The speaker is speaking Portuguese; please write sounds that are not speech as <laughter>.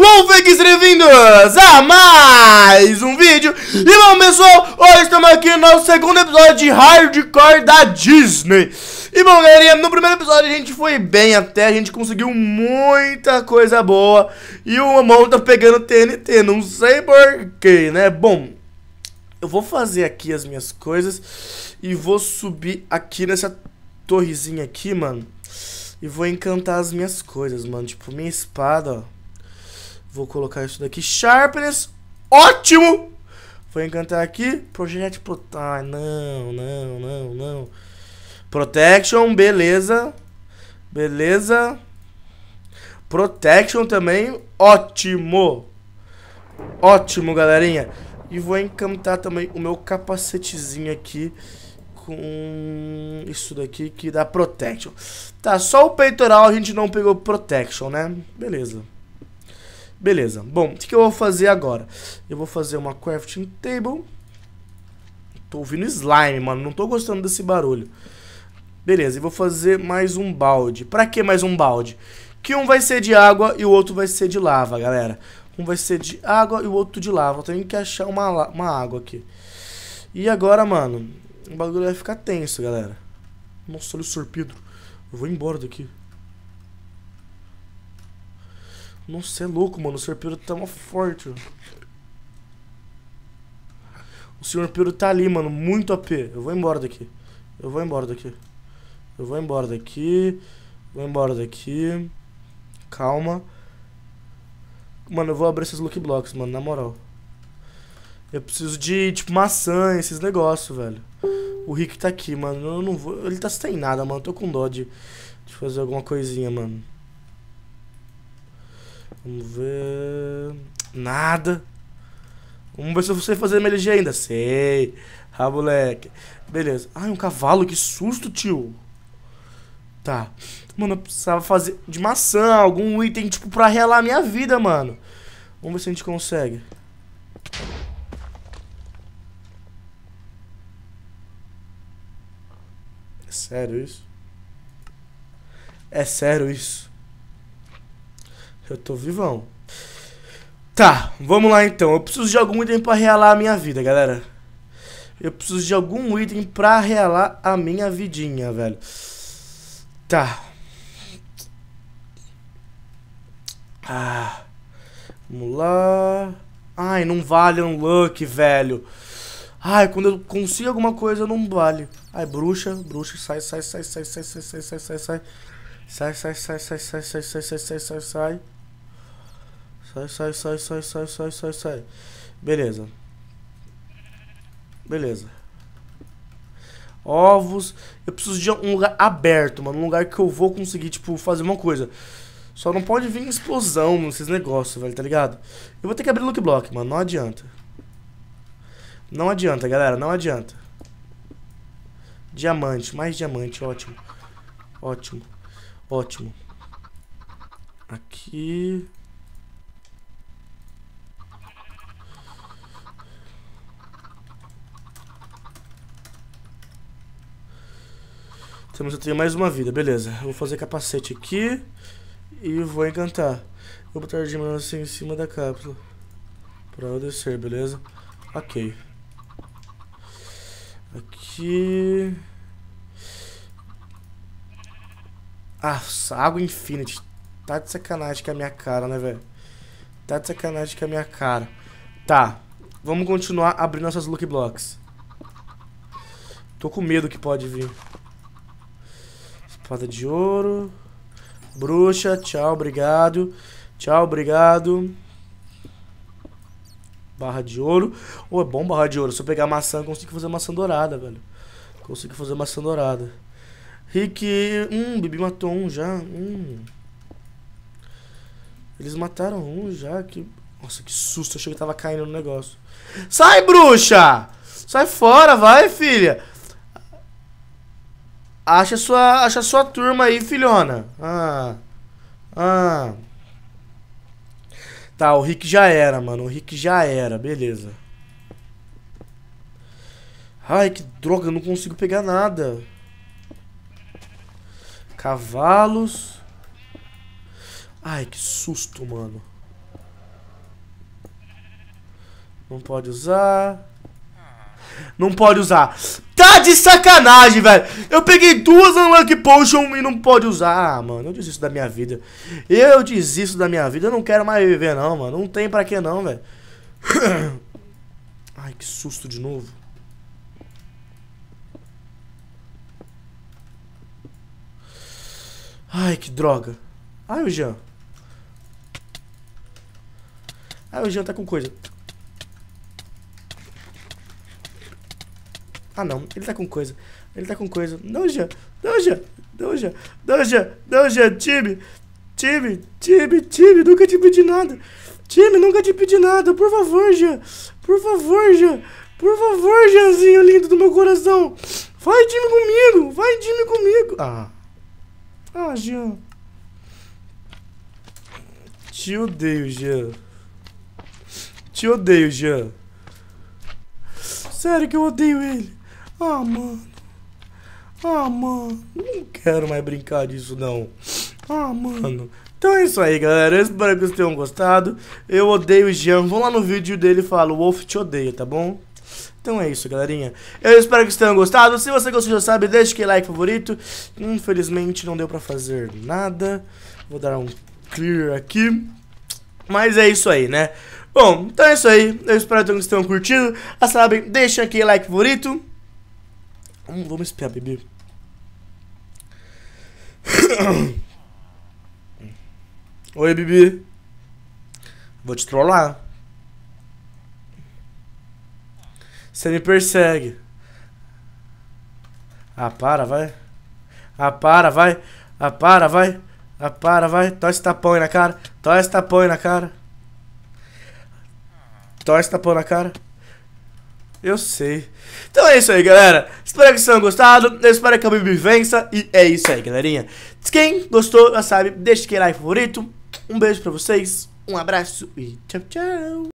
Wolfix, bem-vindos a mais um vídeo E bom pessoal, hoje estamos aqui no nosso segundo episódio de Hardcore da Disney E bom galerinha, no primeiro episódio a gente foi bem até, a gente conseguiu muita coisa boa E o Amon tá pegando TNT, não sei porquê, né? Bom, eu vou fazer aqui as minhas coisas e vou subir aqui nessa torrezinha aqui, mano e vou encantar as minhas coisas, mano. Tipo, minha espada, ó. Vou colocar isso daqui. Sharpness. Ótimo! Vou encantar aqui. Project Ah, não, não, não, não. Protection, beleza. Beleza. Protection também. Ótimo. Ótimo, galerinha. E vou encantar também o meu capacetezinho aqui com isso daqui que dá protection. Tá, só o peitoral a gente não pegou protection, né? Beleza. Beleza. Bom, o que, que eu vou fazer agora? Eu vou fazer uma crafting table. Tô ouvindo slime, mano. Não tô gostando desse barulho. Beleza, e vou fazer mais um balde. Pra que mais um balde? Que um vai ser de água e o outro vai ser de lava, galera. Um vai ser de água e o outro de lava. Eu tenho que achar uma, uma água aqui. E agora, mano, o bagulho vai ficar tenso, galera. Nossa, olha o sorpido. Eu vou embora daqui. Nossa, você é louco, mano. O Sr. Pedro tá mó forte, mano. O Sr. Pedro tá ali, mano. Muito AP. Eu vou embora daqui. Eu vou embora daqui. Eu vou embora daqui. Vou embora daqui. Calma. Mano, eu vou abrir esses Lucky Blocks, mano, na moral. Eu preciso de, tipo, maçã, esses negócios, velho. O Rick tá aqui, mano. Eu não vou. Ele tá sem nada, mano. Eu tô com dó de, de fazer alguma coisinha, mano. Vamos ver. Nada. Vamos ver se eu sei fazer MLG ainda. Sei. Ah, moleque. Beleza. Ai, um cavalo, que susto, tio. Tá. Mano, eu precisava fazer de maçã, algum item, tipo, pra relar a minha vida, mano. Vamos ver se a gente consegue. É sério isso? É sério isso? Eu tô vivão. Tá, vamos lá então. Eu preciso de algum item pra realar a minha vida, galera. Eu preciso de algum item pra realar a minha vidinha, velho. Tá. Vamos lá. Ai, não vale um Unluck, velho. Ai, quando eu consigo alguma coisa, não vale. Ai, bruxa, bruxa, sai, sai, sai, sai, sai, sai, sai. Sai, sai, sai, sai, sai, sai, sai, sai, sai, sai, sai. Sai, sai, sai, sai, sai, sai, sai, sai. Beleza. Beleza. Ovos. Eu preciso de um lugar aberto, mano. Um lugar que eu vou conseguir, tipo, fazer uma coisa. Só não pode vir explosão nesses negócios, velho, tá ligado? Eu vou ter que abrir look block, mano. Não adianta. Não adianta, galera. Não adianta. Diamante. Mais diamante. Ótimo. Ótimo. Ótimo. Aqui. Temos eu tenho mais uma vida, beleza. Vou fazer capacete aqui e vou encantar. Vou botar de mão assim em cima da cápsula. Pra eu descer, beleza? Ok. Aqui. Ah, água infinita. Tá de sacanagem com a minha cara, né, velho? Tá de sacanagem com a minha cara. Tá. Vamos continuar abrindo nossas look blocks. Tô com medo que pode vir. Espada de ouro. Bruxa, tchau, obrigado. Tchau, obrigado. Barra de ouro. Ou oh, é bom barra de ouro. Se eu pegar maçã, eu consigo fazer maçã dourada, velho. Consigo fazer maçã dourada. Rick. Hum, Bibi matou um já. Hum. Eles mataram um já. Que... Nossa, que susto. Eu achei que tava caindo no negócio. Sai, bruxa! Sai fora, vai, filha! Acha sua, acha sua turma aí, filhona. Ah. Ah. Tá, o Rick já era, mano. O Rick já era, beleza. Ai, que droga, eu não consigo pegar nada. Cavalos. Ai, que susto, mano. Não pode usar. Não pode usar. Tá de sacanagem, velho. Eu peguei duas Unlucky Potion e não pode usar. Ah, mano, eu desisto da minha vida. Eu desisto da minha vida. Eu não quero mais viver, não, mano. Não tem pra que, não, velho. <coughs> Ai, que susto de novo. Ai, que droga. Ai, o Jean. Ai, o Jean tá com coisa. Ah não, ele tá com coisa. Ele tá com coisa. Doja, Doja, Doja, Doja, Doja, time. Time, time, time, nunca te pedi nada. Time, nunca te pedi nada. Por favor, Jean. Por favor, Jean. Por favor, Jeanzinho lindo do meu coração. Vai, time, comigo. Vai, time, comigo. Ah. Ah, Jean. Te odeio, Jean. Te odeio, Jean. Sério que eu odeio ele. Ah, mano. Ah, mano. Não quero mais brincar disso, não. Ah, mano. Então é isso aí, galera. Eu espero que vocês tenham gostado. Eu odeio o Jean. Vão lá no vídeo dele e falo, o Wolf te odeia, tá bom? Então é isso, galerinha. Eu espero que vocês tenham gostado. Se você gostou, já sabe, deixa aquele like favorito. Infelizmente, não deu pra fazer nada. Vou dar um clear aqui. Mas é isso aí, né? Bom, então é isso aí. Eu espero que vocês tenham curtido. Já sabem, deixa aquele like favorito. Hum, vamos espiar, bebê. Oi, bebê Vou te trollar. Você me persegue. Ah, para, vai. Ah, para, vai. Ah, para, vai. Ah, para, vai. Tó esse tapão aí na cara. Tó esse tapão aí na cara. Tó esse tapão na cara. Eu sei. Então é isso aí, galera. Espero que vocês tenham gostado. Eu espero que a Bibi vença. E é isso aí, galerinha. Quem gostou, já sabe, deixa aquele like favorito. Um beijo pra vocês. Um abraço e tchau, tchau.